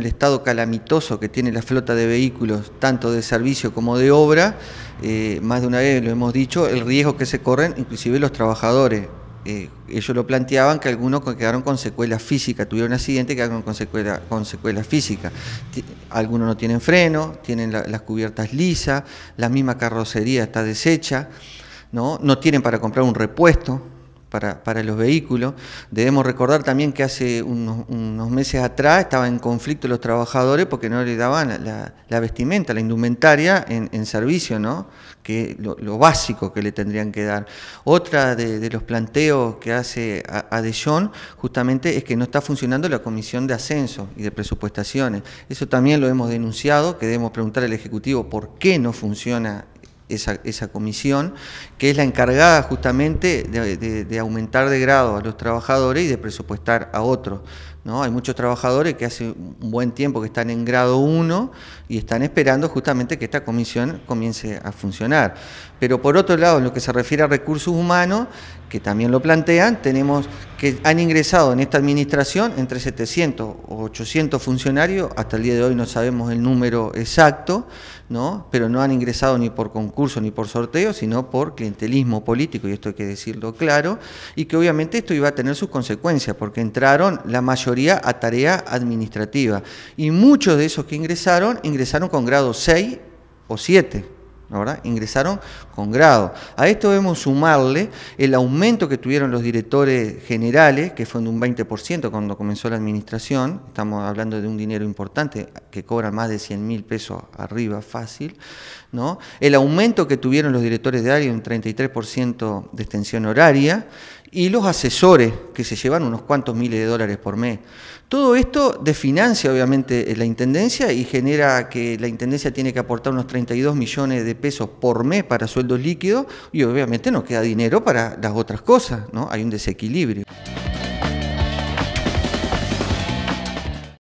el estado calamitoso que tiene la flota de vehículos, tanto de servicio como de obra, eh, más de una vez lo hemos dicho, el riesgo que se corren inclusive los trabajadores. Eh, ellos lo planteaban que algunos quedaron con secuelas físicas, tuvieron accidente que quedaron con secuelas físicas. Algunos no tienen freno, tienen las cubiertas lisas, la misma carrocería está deshecha, ¿no? no tienen para comprar un repuesto, para, para, los vehículos. Debemos recordar también que hace unos, meses atrás estaba en conflicto los trabajadores porque no le daban la, vestimenta, la indumentaria en, servicio, ¿no? que lo, lo, básico que le tendrían que dar. Otra de, los planteos que hace Adellón justamente es que no está funcionando la comisión de ascenso y de presupuestaciones. Eso también lo hemos denunciado, que debemos preguntar al Ejecutivo por qué no funciona esa, comisión, que es la encargada justamente de, aumentar de grado a los trabajadores y de presupuestar a otros. ¿no? Hay muchos trabajadores que hace un buen tiempo que están en grado 1 y están esperando justamente que esta comisión comience a funcionar. Pero por otro lado, en lo que se refiere a recursos humanos, que también lo plantean, tenemos que han ingresado en esta administración entre 700 o 800 funcionarios, hasta el día de hoy no sabemos el número exacto, ¿no? pero no han ingresado ni por concurso ni por sorteo, sino por clientelismo político, y esto hay que decirlo claro, y que obviamente esto iba a tener sus consecuencias, porque entraron la mayoría a tarea administrativa, y muchos de esos que ingresaron ingresaron con grado 6 o 7 ingresaron con grado. A esto debemos sumarle el aumento que tuvieron los directores generales, que fue de un 20% cuando comenzó la administración, estamos hablando de un dinero importante, que cobra más de 100 mil pesos arriba, fácil, ¿no? el aumento que tuvieron los directores de área, un 33% de extensión horaria, y los asesores que se llevan unos cuantos miles de dólares por mes. Todo esto desfinancia obviamente eh, la Intendencia y genera que la Intendencia tiene que aportar unos 32 millones de pesos por mes para sueldos líquidos y obviamente no queda dinero para las otras cosas, ¿no? Hay un desequilibrio.